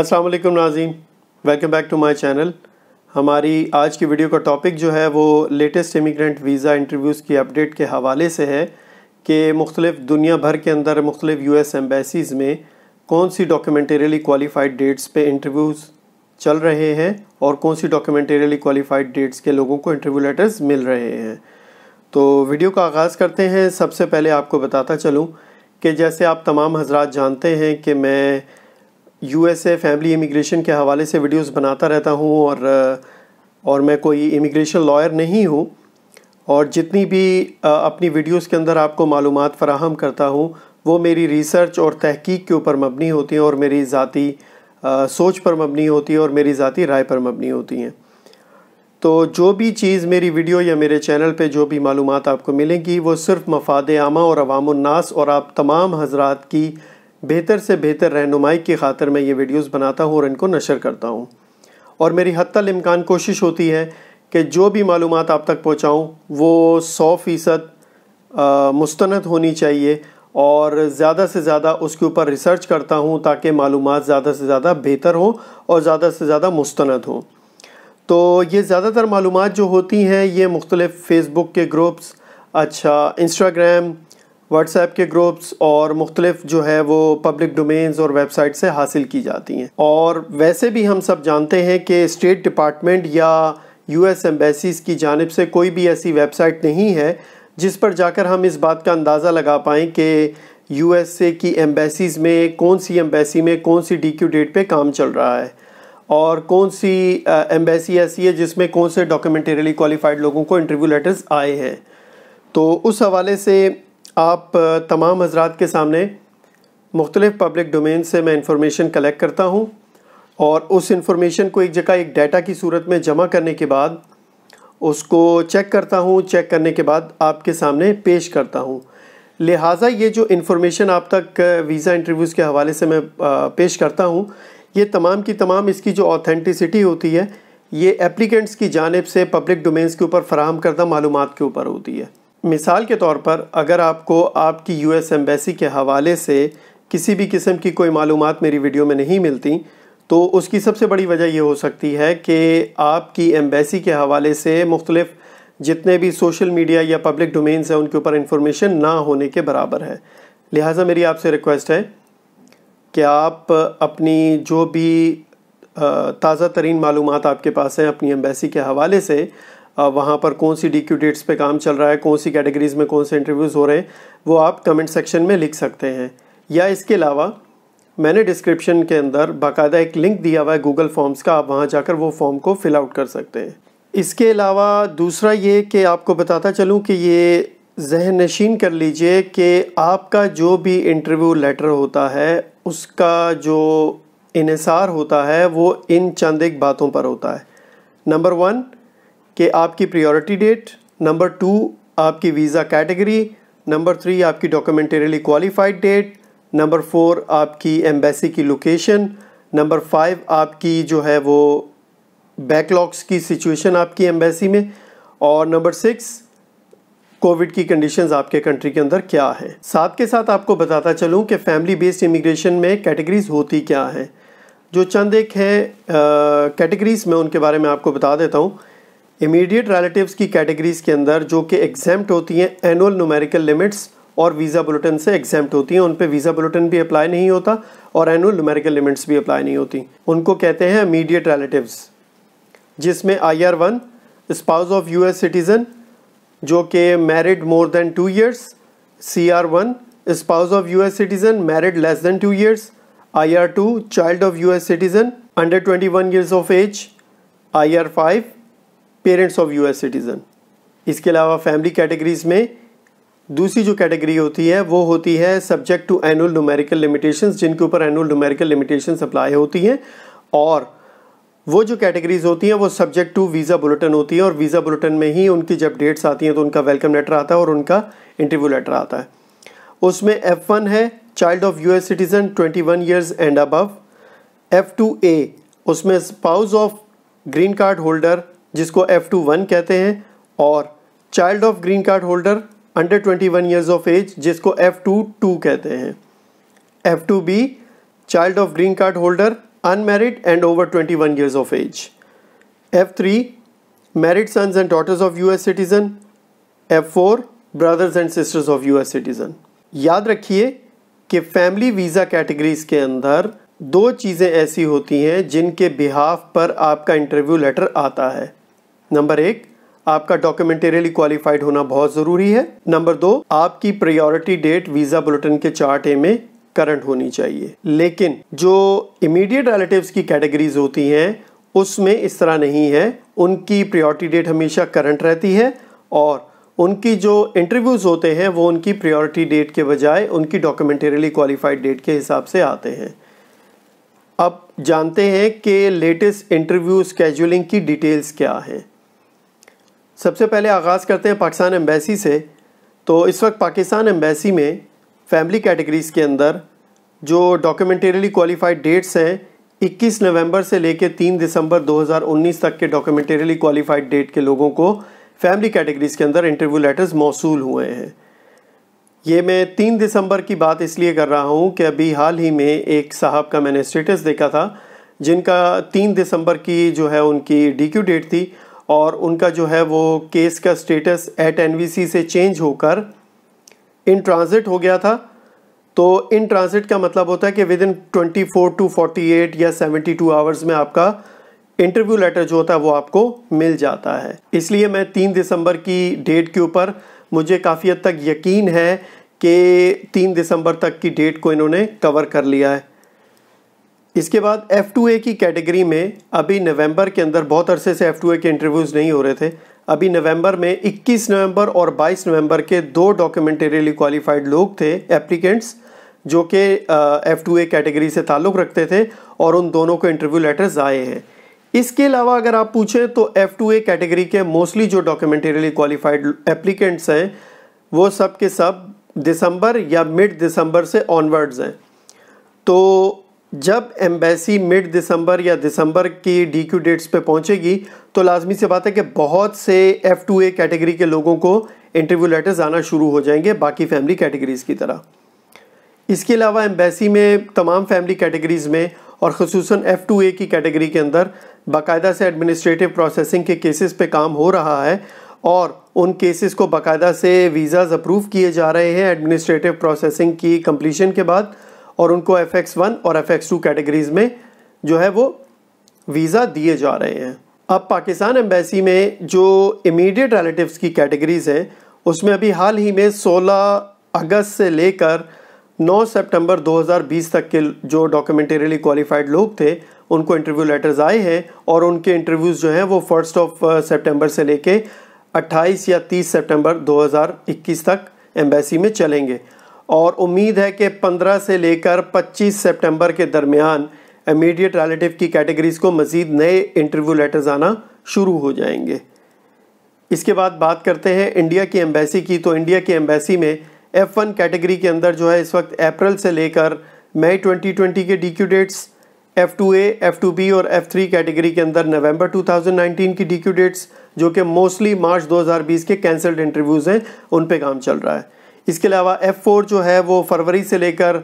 अस्सलाम वालेकुम नाजीन welcome back to my channel हमारी आज की वीडियो का टॉपिक जो है वो लेटेस्ट इमिग्रेंट वीज़ा इंटरव्यूज़ की अपडेट के हवाले से है कि मुख्तलिफ दुनिया भर के अंदर मुख्तलिफ यू एस एम्बेसीज़ में कौन सी डॉक्यूमेंटेरियली क्वालिफाइड डेट्स पे इंटरव्यूज़ चल रहे हैं और कौन सी डॉक्यूमेंटेरियली क्वालिफाइड डेट्स के लोगों को इंटरव्यू लेटर्स मिल रहे हैं तो वीडियो का आगाज़ करते हैं सबसे पहले आपको बताता चलूँ कि जैसे आप तमाम हजरात जानते हैं कि मैं यूएसए फैमिली इमिग्रेशन के हवाले से वीडियोस बनाता रहता हूँ और और मैं कोई इमिग्रेशन लॉयर नहीं हूँ और जितनी भी अपनी वीडियोस के अंदर आपको मालूम फ़राहम करता हूँ वो मेरी रिसर्च और तहकीक के ऊपर मबनी होती हैं और मेरी ज़ाती सोच पर मबनी होती है और मेरी ज़ाती राय पर मबनी होती हैं तो जो भी चीज़ मेरी वीडियो या मेरे चैनल पे जो भी मालूम आपको मिलेंगी वो सिर्फ मफाद आमा और अवामनास और आप तमाम हजरात की बेहतर से बेहतर रहनुमाई की खातर मैं ये वीडियोस बनाता हूँ और इनको नशर करता हूँ और मेरी हद तल इम्कान कोशिश होती है कि जो भी मालूम आप तक पहुँचाऊँ वो सौ फ़ीसद मुस्ंद होनी चाहिए और ज़्यादा से ज़्यादा उसके ऊपर रिसर्च करता हूँ ताकि मालूम ज़्यादा से ज़्यादा बेहतर हों और ज़्यादा से ज़्यादा मुस्ंद हों तो ये ज़्यादातर मालूम जो होती हैं ये मुख्तलिफ़ फ़ेसबुक के ग्रुप्स अच्छा इंस्टाग्राम व्हाट्सएप के ग्रुप्स और मुख्तलिफ जो है वो पब्लिक डोमेन्स और वेबसाइट से हासिल की जाती हैं और वैसे भी हम सब जानते हैं कि स्टेट डिपार्टमेंट या यू एस एम्बेसीज की जानब से कोई भी ऐसी वेबसाइट नहीं है जिस पर जाकर हम इस बात का अंदाज़ा लगा पाएँ कि यू एस ए की एम्बेसीज़ में कौन सी एम्बेसी में कौन सी डी क्यू डेट पर काम चल रहा है और कौन सी एम्बेसी ऐसी है जिसमें कौन से डॉक्यूमेंटेरली क्वालिफाइड लोगों को इंटरव्यू लेटर्स आए हैं तो उस हवाले से आप तमाम हजरात के सामने मुख्तलिफ़ पब्लिक डोमेन से मैं इंफॉर्मेशन कलेक्ट करता हूँ और उस इंफॉर्मेशन को एक जगह एक डाटा की सूरत में जमा करने के बाद उसको चेक करता हूँ चेक करने के बाद आपके सामने पेश करता हूँ लिहाजा ये जो इन्फॉर्मेशन आप तक वीज़ा इंटरव्यूज़ के हवाले से मैं पेश करता हूँ ये तमाम की तमाम इसकी जो ऑथेंटिसिटी होती है ये एप्लीकेंट्स की जानब से पब्लिक डोमेन्स के ऊपर फराहम करदा मालूम के ऊपर होती है मिसाल के तौर पर अगर आपको आपकी यू एस एम्बेसी के हवाले से किसी भी किस्म की कोई मालूम मेरी वीडियो में नहीं मिलती तो उसकी सबसे बड़ी वजह यह हो सकती है कि आपकी एम्बेसी के हवाले से मुख्तलिफ़ जितने भी सोशल मीडिया या पब्लिक डोमेन्स हैं उनके ऊपर इन्फॉर्मेशन ना होने के बराबर है लिहाजा मेरी आपसे रिक्वेस्ट है कि आप अपनी जो भी ताज़ा तरीन मालूम आपके पास हैं अपनी एम्बेसी के हवाले से वहाँ पर कौन सी डी डेट्स पर काम चल रहा है कौन सी कैटेगरीज़ में कौन से इंटरव्यूज़ हो रहे हैं वो आप कमेंट सेक्शन में लिख सकते हैं या इसके अलावा मैंने डिस्क्रिप्शन के अंदर बाकायदा एक लिंक दिया हुआ है गूगल फॉर्म्स का आप वहाँ जाकर वो फॉर्म को फिल आउट कर सकते हैं इसके अलावा दूसरा ये कि आपको बताता चलूँ कि ये जहन नशीन कर लीजिए कि आपका जो भी इंटरव्यू लेटर होता है उसका जो इसार होता है वो इन चंद एक बातों पर होता है नंबर वन कि आपकी प्रायोरिटी डेट नंबर टू आपकी वीज़ा कैटेगरी नंबर थ्री आपकी documentarily qualified date number four आपकी एम्बेसी की लोकेशन नंबर फाइव आपकी जो है वो बैकलॉग्स की सिचुएशन आपकी एम्बेसी में और नंबर सिक्स कोविड की कंडीशंस आपके कंट्री के अंदर क्या है साथ के साथ आपको बताता चलूँ कि फैमिली बेस्ड इमिग्रेशन में कैटेगरीज होती क्या हैं जो चंद एक हैं कैटेगरीज मैं उनके बारे में आपको बता देता हूँ इमीडिएट रिलेटिव्स की कैटेगरीज के अंदर जो कि एग्जैम्प्ट होती हैं एनुअल नुमेरिकल लिमिट्स और वीज़ा बुलेटिन से एग्जैम्प्ट होती हैं उन पर वीज़ा बुलेटिन भी अप्लाई नहीं होता और एनुअल नुमेरिकल लिमिट्स भी अप्लाई नहीं होती उनको कहते हैं इमीडिएट रिलेटिव्स जिसमें I R one spouse of U S citizen जो कि married more than two years C R one spouse of U S citizen married less than two years I R two child of U S citizen under twenty one years of age I R five parents of US citizen इसके अलावा family categories में दूसरी जो category होती है वो होती है subject to annual numerical limitation जिनके ऊपर एनुअल न्यूमेरिकल लिमिटेशन अप्लाई होती हैं और वो जो कैटेगरीज होती हैं वो सब्जेक्ट टू वीज़ा बुलेटिन होती है और वीज़ा बुलेटिन में ही उनकी जब डेट्स आती हैं तो उनका वेलकम लेटर आता है और उनका इंटरव्यू लेटर आता है उसमें एफ़ वन है child of US citizen twenty one years and above F two A उसमें spouse of green card holder जिसको एफ टू वन कहते हैं और child of green card holder under twenty one years of age जिसको F two two कहते हैं F two B child of green card holder unmarried and over twenty one years of age F three sons and daughters of U S citizen F four brothers and sisters of U S citizen याद रखिए कि family visa categories के अंदर दो चीज़ें ऐसी होती हैं जिनके बिहाफ पर आपका इंटरव्यू लेटर आता है नंबर एक आपका डॉक्यूमेंटेरियली क्वालिफाइड होना बहुत ज़रूरी है नंबर दो आपकी प्रायोरिटी डेट वीज़ा बुलेटिन के चार्ट ए में करंट होनी चाहिए लेकिन जो इमीडिएट रिलेटिव्स की कैटेगरीज होती हैं उसमें इस तरह नहीं है उनकी प्रायोरिटी डेट हमेशा करंट रहती है और उनकी जो इंटरव्यूज़ होते हैं वो उनकी प्रायोरिटी डेट के बजाय उनकी डॉक्यूमेंटेरियली क्वालिफाइड डेट के हिसाब से आते हैं अब जानते हैं कि लेटेस्ट इंटरव्यू स्केजुलिंग की डिटेल्स क्या हैं सबसे पहले आगाज़ करते हैं पाकिस्तान एम्बेसी से तो इस वक्त पाकिस्तान एम्बेसी में फैमिली कैटेगरीज़ के अंदर जो डॉक्यूमेंटेरली क्वालिफाइड डेट्स हैं 21 नवंबर से लेकर 3 दिसंबर 2019 तक के डॉक्यूमेंटेरली क्वालिफाइड डेट के लोगों को फैमिली कैटेगरीज़ के अंदर इंटरव्यू लेटर्स मौसू हुए हैं ये मैं तीन दिसंबर की बात इसलिए कर रहा हूँ कि अभी हाल ही में एक साहब का मैंने स्टेटस देखा था जिनका तीन दिसंबर की जो है उनकी डी क्यू डेट थी और उनका जो है वो केस का स्टेटस एट एनवीसी से चेंज होकर इन ट्रांजिट हो गया था तो इन ट्रांजिट का मतलब होता है कि within twenty four to forty eight या सेवेंटी टू आवर्स में आपका इंटरव्यू लेटर जो होता है वो आपको मिल जाता है इसलिए मैं तीन दिसंबर की डेट के ऊपर मुझे काफ़ी हद तक यकीन है कि तीन दिसंबर तक की डेट को इन्होंने कवर कर लिया है इसके बाद एफ़ टू ए की कैटेगरी में अभी नवंबर के अंदर बहुत अरसे से ए के इंटरव्यूज़ नहीं हो रहे थे अभी नवंबर में 21 नवंबर और 22 नवंबर के दो डॉक्यूमेंटेरियली क्वालिफाइड लोग थे एप्लीकेंट्स जो कि एफ़ टू ए कैटेगरी से ताल्लुक़ रखते थे और उन दोनों को इंटरव्यू लेटर्स आए हैं इसके अलावा अगर आप पूछें तो एफ़ टू ए कैटेगरी के मोस्टली जो डॉक्यूमेंटेरियली क्वालिफाइड एप्लीकेंट्स हैं वो सब के सब दिसंबर या मिड दिसंबर से ऑनवर्ड्स हैं तो जब एम्बेसी मिड दिसंबर या दिसंबर की डी क्यू डेट्स पर पहुँचेगी तो लाजमी से बात है कि बहुत से एफ़ टू ए कैटेगरी के लोगों को इंटरव्यू लेटर्स आना शुरू हो जाएंगे बाकी फैमिली कैटेगरीज़ की तरह इसके अलावा एम्बेसी में तमाम फैमिली कैटेगरीज़ में और खसूस एफ़ टू ए की कैटेगरी के अंदर बाकायदा से एडमिनिस्ट्रेटिव प्रोसेसिंग के केसेस पे काम हो रहा है और उन केसेस को बाकायदा से वीज़ाज़ अप्रूव किए जा रहे हैं एडमिनिस्ट्रेटिव प्रोसेसिंग की कम्प्लीशन के बाद और उनको एफ एक्स वन और एफ एक्स टू कैटेगरीज में जो है वो वीज़ा दिए जा रहे हैं अब पाकिस्तान एम्बेसी में जो इमीडिएट रिलेटिव्स की कैटेगरीज हैं उसमें अभी हाल ही में 16 अगस्त से लेकर 9 सितंबर 2020 तक के जो डॉक्यूमेंटेरियली क्वालिफाइड लोग थे उनको इंटरव्यू लेटर्स आए हैं और उनके इंटरव्यूज़ जो हैं वो फर्स्ट ऑफ uh, सितंबर से लेके 28 या 30 सितंबर 2021 तक एम्बेसी में चलेंगे और उम्मीद है कि 15 से लेकर 25 सितंबर के दरमियान इमीडिएट रिलेटिव की कैटेगरीज को मज़ीद नए इंटरव्यू लेटर्स आना शुरू हो जाएंगे इसके बाद बात करते हैं इंडिया की एम्बेसी की तो इंडिया की एम्बेसी में एफ़ वन कैटेगरी के अंदर जो है इस वक्त अप्रैल से लेकर मई 2020 के D Q dates F two A F two B और एफ़ थ्री कैटेगरी के अंदर नवंबर 2019 की डी क्यू डेट्स जो कि मोस्टली मार्च 2020 के कैंसल्ड इंटरव्यूज़ हैं उन पे काम चल रहा है इसके अलावा एफ़ फोर जो है वो फरवरी से लेकर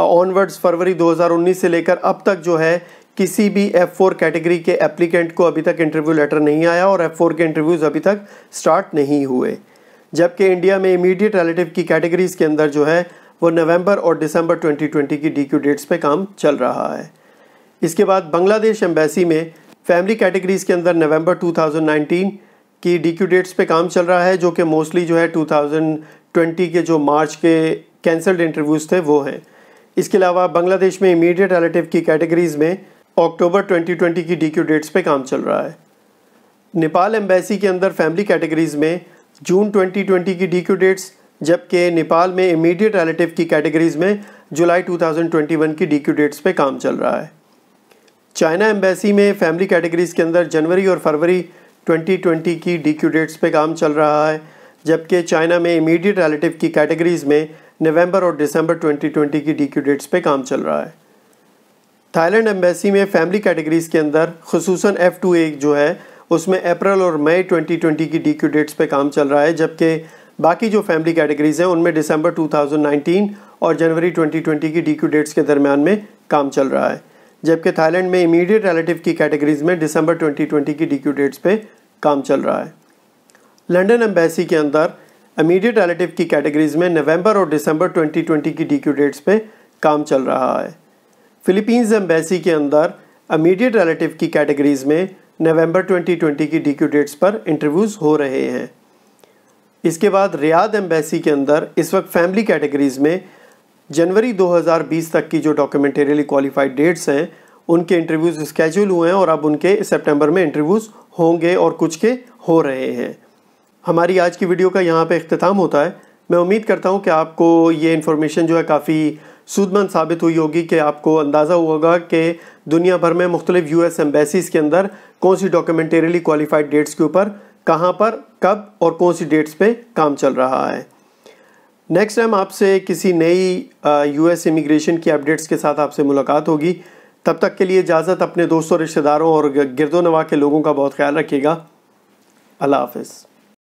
ऑनवर्ड्स फरवरी 2019 से लेकर अब तक जो है किसी भी एफ़ फोर कैटेगरी के एप्लीकेंट को अभी तक इंटरव्यू लेटर नहीं आया और एफ फोर के इंटरव्यूज़ अभी तक स्टार्ट नहीं हुए जबकि इंडिया में इमीडिएट रिलेटिव की कैटेगरीज़ के अंदर जो है वो नवंबर और दिसंबर 2020 की डी क्यू डेट्स पे काम चल रहा है इसके बाद बांग्लादेश एम्बेसी में फैमिली कैटेगरीज़ के अंदर नवंबर 2019 की डी क्यू डेट्स पे काम चल रहा है जो कि मोस्टली जो है ट्वेंटी के जो मार्च के कैंसल्ड इंटरव्यूज़ थे वो हैं इसके अलावा बांग्लादेश में इमीडिएट रिलेटिव की कैटेगरीज़ में अक्टूबर 2020 की डीक्यू डेट्स पे काम चल रहा है नेपाल एम्बेसी के अंदर फैमिली कैटेगरीज़ में जून 2020 की डीक्यू डेट्स जबकि नेपाल में इमीडिएट रिलेटिव की कैटेगरीज़ में जुलाई 2021 की डीक्यू डेट्स पे काम चल रहा है चाइना एम्बेसी में फैमिली कैटेगरीज़ के अंदर जनवरी और फरवरी 2020 की डीक्यू डेट्स पे काम चल रहा है जबकि चाइना में इमीडिएट रिलेटिव की कैटेगरीज में नवंबर और दिसंबर 2020 की डीक्यू डेट्स पे काम चल रहा है थाईलैंड एम्बेसी में फैमिली कैटेगरीज के अंदर खसूस एफ़ टू ए जो है उसमें अप्रैल और मई 2020 की डीक्यू डेट्स पे काम चल रहा है जबकि बाकी जो फैमिली कैटेगरीज हैं उनमें दिसंबर 2019 और जनवरी 2020 की डीक्यू डेट्स के दरमियान में काम चल रहा है जबकि थाईलैंड में इमीडिएट रिलेटिव की कैटेगरीज में दिसंबर 2020 की डीक्यू डेट्स पे काम चल रहा है लंडन एम्बेसी के अंदर इमीडिएट रिलेटिव की कैटेगरीज में नवंबर और दिसंबर 2020 की डीक्यू डेट्स पे काम चल रहा है फिलीपींस एम्बेसी के अंदर इमीडिएट रिलेटिव की कैटेगरीज में नवंबर 2020 की डीक्यू डेट्स पर इंटरव्यूज़ हो रहे हैं इसके बाद रियाद एम्बेसी के अंदर इस वक्त फैमिली कैटेगरीज में जनवरी 2020 तक की जो डॉक्यूमेंटेरियली क्वालिफाइड डेट्स हैं उनके इंटरव्यूज़ स्केजूल हुए हैं और अब उनके सितंबर में इंटरव्यूज़ होंगे और कुछ के हो रहे हैं हमारी आज की वीडियो का यहाँ पे अख्ताम होता है मैं उम्मीद करता हूँ कि आपको ये इन्फॉर्मेशन जो है काफ़ी सूदमंद साबित हुई होगी कि आपको अंदाज़ा हुआ होगा कि दुनिया भर में मुख्तलिफ यू एस एम्बेसीज़ के अंदर कौन सी डॉक्यूमेंटेरली क्वालिफाइड डेट्स के ऊपर कहाँ पर कब और कौन सी डेट्स पे काम चल रहा है नेक्स्ट टाइम आपसे किसी नई यू एस इमिग्रेशन की अपडेट्स के साथ आपसे मुलाकात होगी तब तक के लिए इजाज़त अपने दोस्तों रिश्तेदारों और नवा के लोगों का बहुत ख्याल रखिएगा अल्लाह हाफिज़